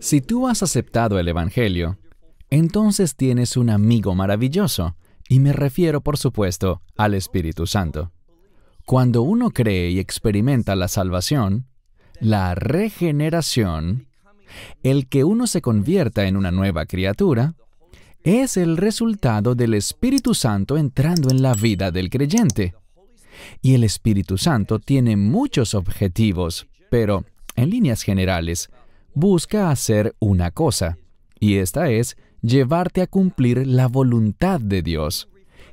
si tú has aceptado el Evangelio, entonces tienes un amigo maravilloso, y me refiero por supuesto al Espíritu Santo. Cuando uno cree y experimenta la salvación, la regeneración, el que uno se convierta en una nueva criatura, es el resultado del Espíritu Santo entrando en la vida del creyente. Y el Espíritu Santo tiene muchos objetivos, pero en líneas generales, busca hacer una cosa, y esta es llevarte a cumplir la voluntad de Dios,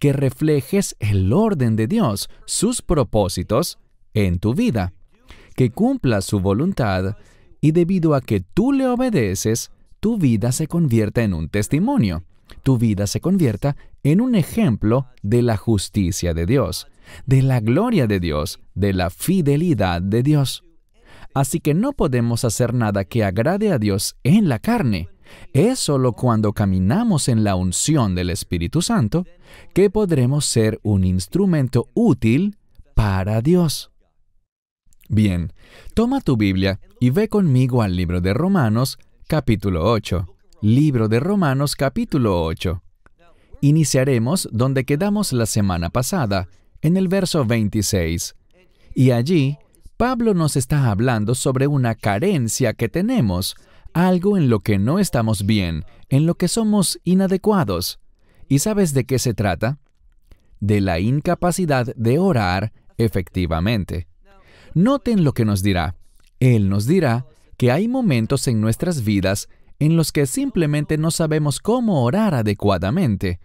que reflejes el orden de Dios, sus propósitos, en tu vida, que cumpla su voluntad, y debido a que tú le obedeces, tu vida se convierta en un testimonio, tu vida se convierta en un ejemplo de la justicia de Dios, de la gloria de Dios, de la fidelidad de Dios. Así que no podemos hacer nada que agrade a Dios en la carne. Es solo cuando caminamos en la unción del Espíritu Santo que podremos ser un instrumento útil para Dios. Bien, toma tu Biblia y ve conmigo al libro de Romanos capítulo 8. Libro de Romanos capítulo 8. Iniciaremos donde quedamos la semana pasada, en el verso 26. Y allí Pablo nos está hablando sobre una carencia que tenemos, algo en lo que no estamos bien, en lo que somos inadecuados. ¿Y sabes de qué se trata? De la incapacidad de orar efectivamente. Noten lo que nos dirá. Él nos dirá que hay momentos en nuestras vidas en los que simplemente no sabemos cómo orar adecuadamente.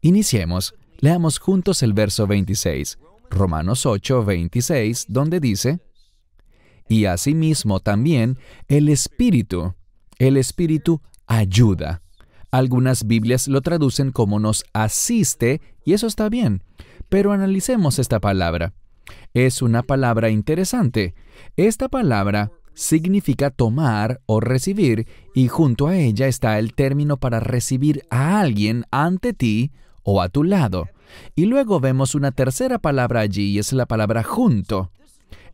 Iniciemos, leamos juntos el verso 26, Romanos 8, 26, donde dice, y asimismo también el Espíritu. El Espíritu ayuda. Algunas Biblias lo traducen como nos asiste y eso está bien, pero analicemos esta palabra. Es una palabra interesante. Esta palabra significa tomar o recibir y junto a ella está el término para recibir a alguien ante ti o a tu lado. Y luego vemos una tercera palabra allí y es la palabra junto.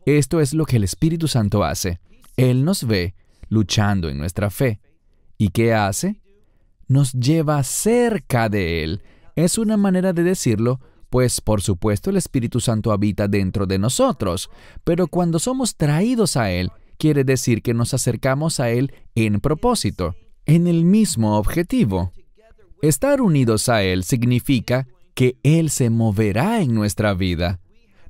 Esto es lo que el Espíritu Santo hace. Él nos ve luchando en nuestra fe. ¿Y qué hace? Nos lleva cerca de Él. Es una manera de decirlo, pues por supuesto el Espíritu Santo habita dentro de nosotros, pero cuando somos traídos a Él, quiere decir que nos acercamos a Él en propósito, en el mismo objetivo. Estar unidos a Él significa que Él se moverá en nuestra vida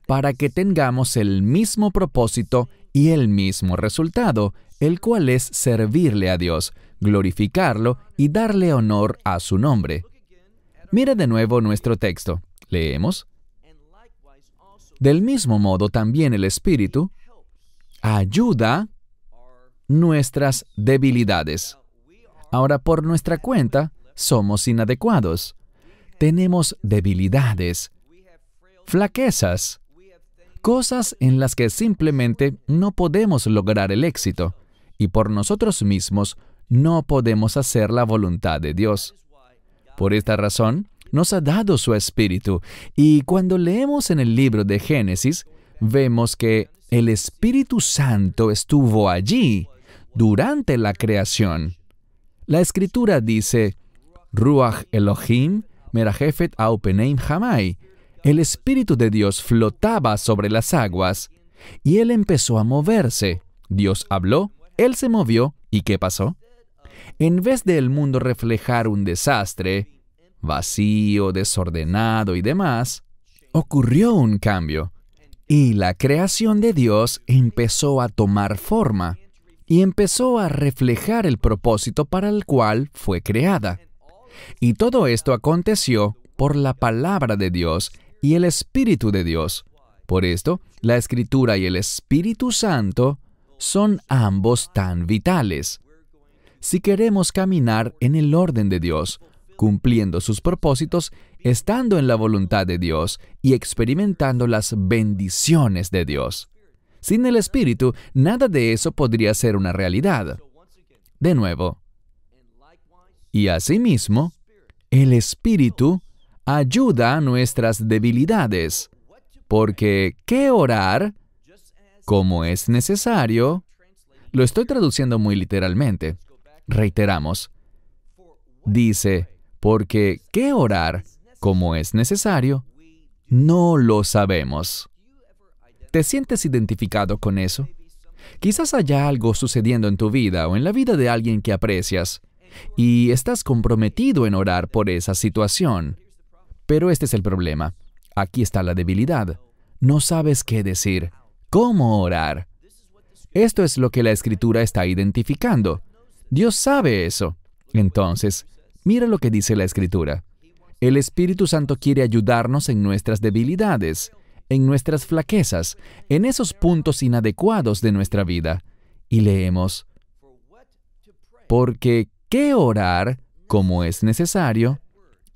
para que tengamos el mismo propósito y el mismo resultado, el cual es servirle a Dios, glorificarlo y darle honor a su nombre. Mira de nuevo nuestro texto. Leemos. Del mismo modo también el Espíritu ayuda nuestras debilidades. Ahora por nuestra cuenta somos inadecuados. Tenemos debilidades, flaquezas, cosas en las que simplemente no podemos lograr el éxito y por nosotros mismos no podemos hacer la voluntad de Dios. Por esta razón, nos ha dado su espíritu y cuando leemos en el libro de Génesis, vemos que el Espíritu Santo estuvo allí durante la creación. La escritura dice, Ruach Elohim, Merajefet Aupeneim Hamai, el Espíritu de Dios flotaba sobre las aguas y él empezó a moverse. Dios habló, él se movió y ¿qué pasó? En vez de el mundo reflejar un desastre, vacío, desordenado y demás, ocurrió un cambio y la creación de Dios empezó a tomar forma y empezó a reflejar el propósito para el cual fue creada. Y todo esto aconteció por la palabra de Dios y el Espíritu de Dios. Por esto, la Escritura y el Espíritu Santo son ambos tan vitales. Si queremos caminar en el orden de Dios, cumpliendo sus propósitos, estando en la voluntad de Dios y experimentando las bendiciones de Dios. Sin el Espíritu, nada de eso podría ser una realidad. De nuevo, y asimismo, el Espíritu ayuda a nuestras debilidades, porque ¿qué orar? Como es necesario, lo estoy traduciendo muy literalmente. Reiteramos. Dice, porque ¿qué orar? Como es necesario, no lo sabemos. ¿Te sientes identificado con eso? Quizás haya algo sucediendo en tu vida o en la vida de alguien que aprecias y estás comprometido en orar por esa situación. Pero este es el problema. Aquí está la debilidad. No sabes qué decir, cómo orar. Esto es lo que la escritura está identificando. Dios sabe eso. Entonces, mira lo que dice la escritura. El Espíritu Santo quiere ayudarnos en nuestras debilidades, en nuestras flaquezas, en esos puntos inadecuados de nuestra vida. Y leemos, porque qué orar como es necesario,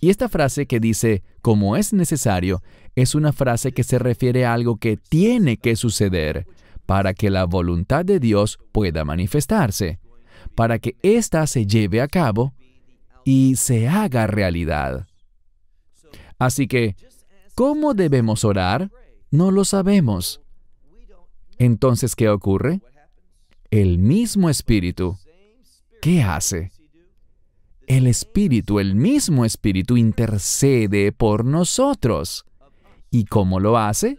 y esta frase que dice, como es necesario, es una frase que se refiere a algo que tiene que suceder para que la voluntad de Dios pueda manifestarse, para que ésta se lleve a cabo y se haga realidad. Así que, ¿cómo debemos orar? No lo sabemos. Entonces, ¿qué ocurre? El mismo Espíritu, ¿qué hace? el Espíritu, el mismo Espíritu, intercede por nosotros. ¿Y cómo lo hace?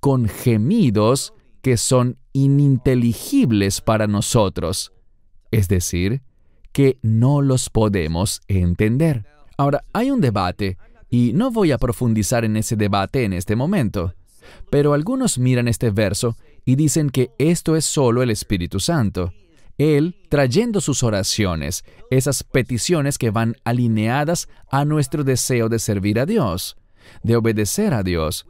Con gemidos que son ininteligibles para nosotros, es decir, que no los podemos entender. Ahora, hay un debate, y no voy a profundizar en ese debate en este momento, pero algunos miran este verso y dicen que esto es solo el Espíritu Santo. Él trayendo sus oraciones, esas peticiones que van alineadas a nuestro deseo de servir a Dios, de obedecer a Dios.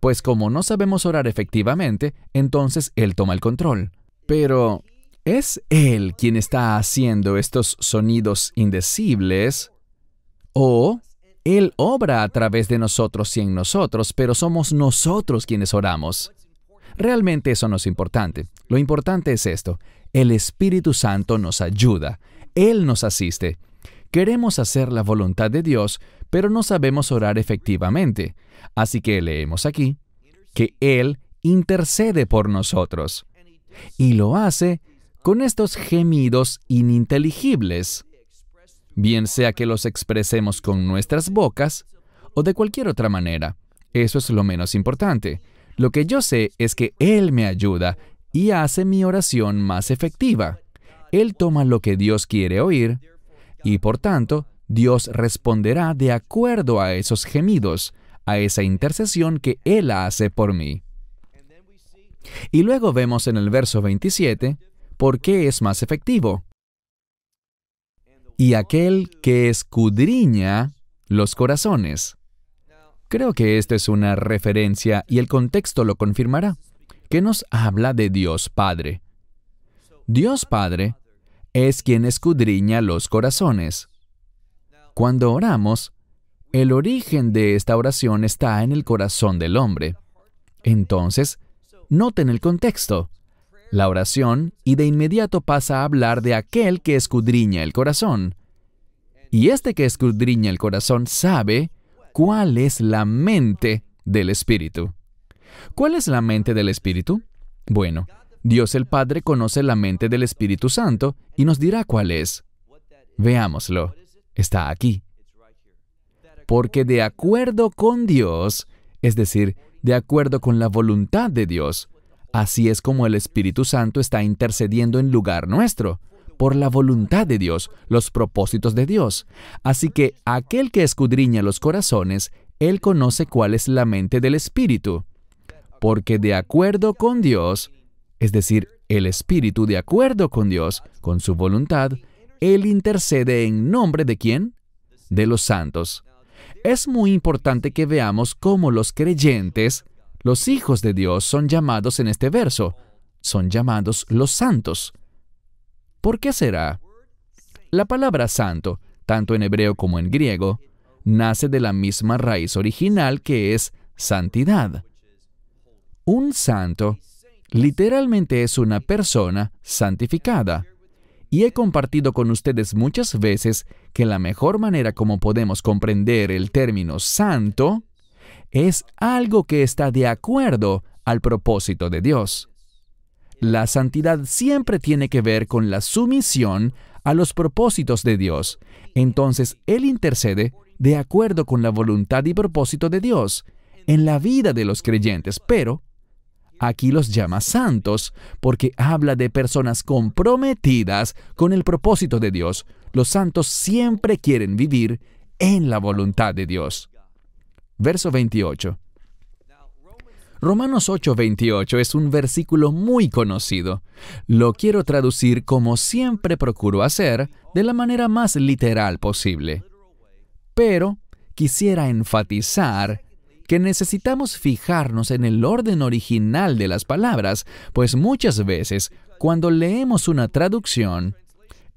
Pues como no sabemos orar efectivamente, entonces Él toma el control. Pero, ¿es Él quien está haciendo estos sonidos indecibles? ¿O Él obra a través de nosotros y en nosotros, pero somos nosotros quienes oramos? Realmente eso no es importante. Lo importante es esto, el Espíritu Santo nos ayuda, Él nos asiste. Queremos hacer la voluntad de Dios, pero no sabemos orar efectivamente. Así que leemos aquí que Él intercede por nosotros. Y lo hace con estos gemidos ininteligibles, bien sea que los expresemos con nuestras bocas o de cualquier otra manera. Eso es lo menos importante. Lo que yo sé es que Él me ayuda y hace mi oración más efectiva. Él toma lo que Dios quiere oír y por tanto Dios responderá de acuerdo a esos gemidos, a esa intercesión que Él hace por mí. Y luego vemos en el verso 27 por qué es más efectivo. Y aquel que escudriña los corazones. Creo que esta es una referencia y el contexto lo confirmará que nos habla de Dios Padre. Dios Padre es quien escudriña los corazones. Cuando oramos, el origen de esta oración está en el corazón del hombre. Entonces, noten el contexto. La oración y de inmediato pasa a hablar de aquel que escudriña el corazón. Y este que escudriña el corazón sabe cuál es la mente del Espíritu. ¿Cuál es la mente del Espíritu? Bueno, Dios el Padre conoce la mente del Espíritu Santo y nos dirá cuál es. Veámoslo. Está aquí. Porque de acuerdo con Dios, es decir, de acuerdo con la voluntad de Dios, así es como el Espíritu Santo está intercediendo en lugar nuestro, por la voluntad de Dios, los propósitos de Dios. Así que aquel que escudriña los corazones, él conoce cuál es la mente del Espíritu porque de acuerdo con Dios, es decir, el Espíritu de acuerdo con Dios, con su voluntad, Él intercede en nombre de quién? De los santos. Es muy importante que veamos cómo los creyentes, los hijos de Dios, son llamados en este verso. Son llamados los santos. ¿Por qué será? La palabra santo, tanto en hebreo como en griego, nace de la misma raíz original que es santidad. Un santo literalmente es una persona santificada. Y he compartido con ustedes muchas veces que la mejor manera como podemos comprender el término santo es algo que está de acuerdo al propósito de Dios. La santidad siempre tiene que ver con la sumisión a los propósitos de Dios. Entonces Él intercede de acuerdo con la voluntad y propósito de Dios en la vida de los creyentes, pero Aquí los llama santos porque habla de personas comprometidas con el propósito de Dios. Los santos siempre quieren vivir en la voluntad de Dios. Verso 28. Romanos 8:28 es un versículo muy conocido. Lo quiero traducir como siempre procuro hacer, de la manera más literal posible. Pero quisiera enfatizar que necesitamos fijarnos en el orden original de las palabras, pues muchas veces, cuando leemos una traducción,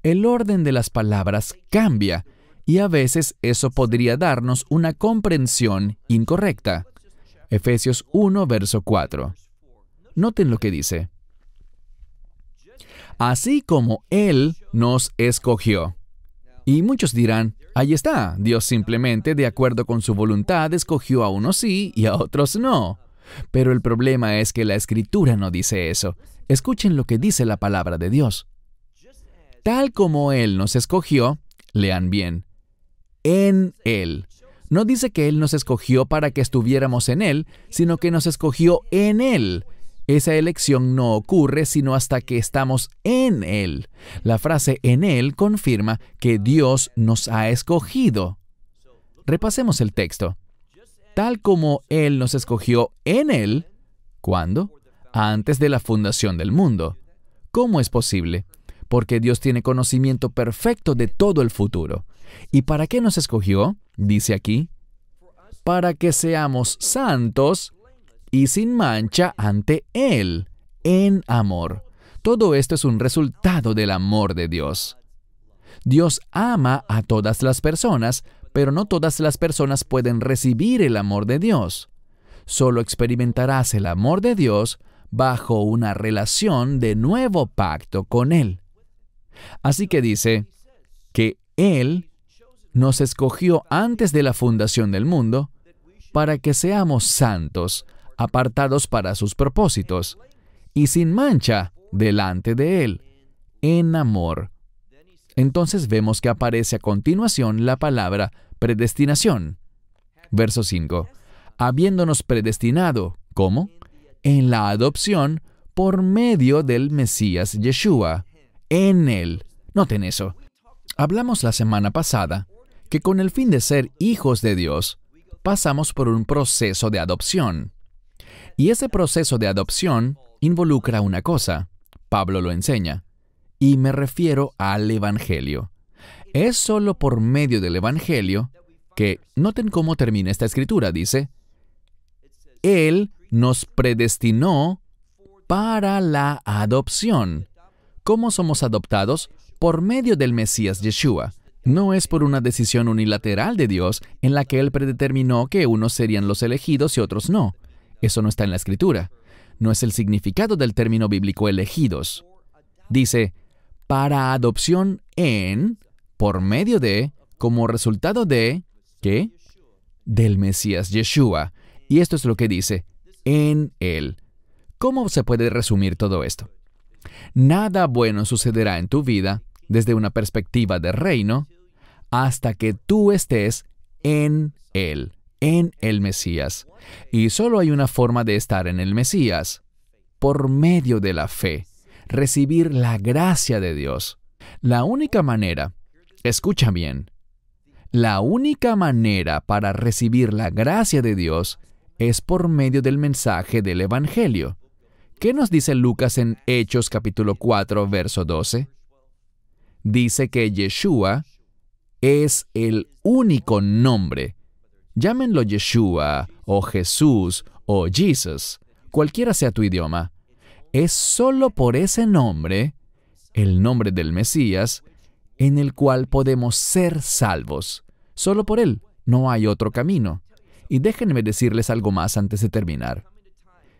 el orden de las palabras cambia y a veces eso podría darnos una comprensión incorrecta. Efesios 1, verso 4. Noten lo que dice. Así como Él nos escogió. Y muchos dirán, ahí está, Dios simplemente, de acuerdo con su voluntad, escogió a unos sí y a otros no. Pero el problema es que la escritura no dice eso. Escuchen lo que dice la palabra de Dios. Tal como Él nos escogió, lean bien, en Él. No dice que Él nos escogió para que estuviéramos en Él, sino que nos escogió en Él esa elección no ocurre sino hasta que estamos en Él. La frase en Él confirma que Dios nos ha escogido. Repasemos el texto. Tal como Él nos escogió en Él, ¿cuándo? Antes de la fundación del mundo. ¿Cómo es posible? Porque Dios tiene conocimiento perfecto de todo el futuro. ¿Y para qué nos escogió? Dice aquí. Para que seamos santos y sin mancha ante Él, en amor. Todo esto es un resultado del amor de Dios. Dios ama a todas las personas, pero no todas las personas pueden recibir el amor de Dios. Solo experimentarás el amor de Dios bajo una relación de nuevo pacto con Él. Así que dice que Él nos escogió antes de la fundación del mundo para que seamos santos apartados para sus propósitos, y sin mancha delante de Él, en amor. Entonces vemos que aparece a continuación la palabra predestinación. Verso 5. Habiéndonos predestinado, ¿cómo? En la adopción por medio del Mesías Yeshua. En Él. Noten eso. Hablamos la semana pasada que con el fin de ser hijos de Dios, pasamos por un proceso de adopción. Y ese proceso de adopción involucra una cosa, Pablo lo enseña, y me refiero al Evangelio. Es solo por medio del Evangelio que, noten cómo termina esta escritura, dice, Él nos predestinó para la adopción. ¿Cómo somos adoptados? Por medio del Mesías Yeshua. No es por una decisión unilateral de Dios en la que Él predeterminó que unos serían los elegidos y otros no. Eso no está en la escritura. No es el significado del término bíblico elegidos. Dice, para adopción en, por medio de, como resultado de, ¿qué? Del Mesías Yeshua. Y esto es lo que dice, en él. ¿Cómo se puede resumir todo esto? Nada bueno sucederá en tu vida desde una perspectiva de reino hasta que tú estés en Él en el Mesías. Y solo hay una forma de estar en el Mesías, por medio de la fe, recibir la gracia de Dios. La única manera, escucha bien, la única manera para recibir la gracia de Dios es por medio del mensaje del Evangelio. ¿Qué nos dice Lucas en Hechos capítulo 4, verso 12? Dice que Yeshua es el único nombre Llámenlo Yeshua o Jesús o Jesus, cualquiera sea tu idioma. Es solo por ese nombre, el nombre del Mesías, en el cual podemos ser salvos. Solo por él, no hay otro camino. Y déjenme decirles algo más antes de terminar.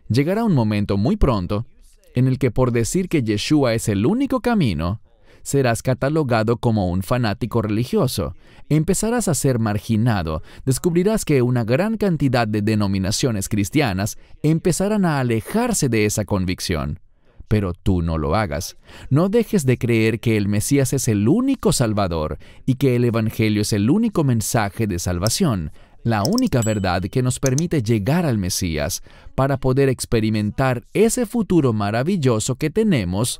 Llegará un momento muy pronto en el que por decir que Yeshua es el único camino, serás catalogado como un fanático religioso, empezarás a ser marginado, descubrirás que una gran cantidad de denominaciones cristianas empezarán a alejarse de esa convicción. Pero tú no lo hagas. No dejes de creer que el Mesías es el único Salvador y que el Evangelio es el único mensaje de salvación, la única verdad que nos permite llegar al Mesías para poder experimentar ese futuro maravilloso que tenemos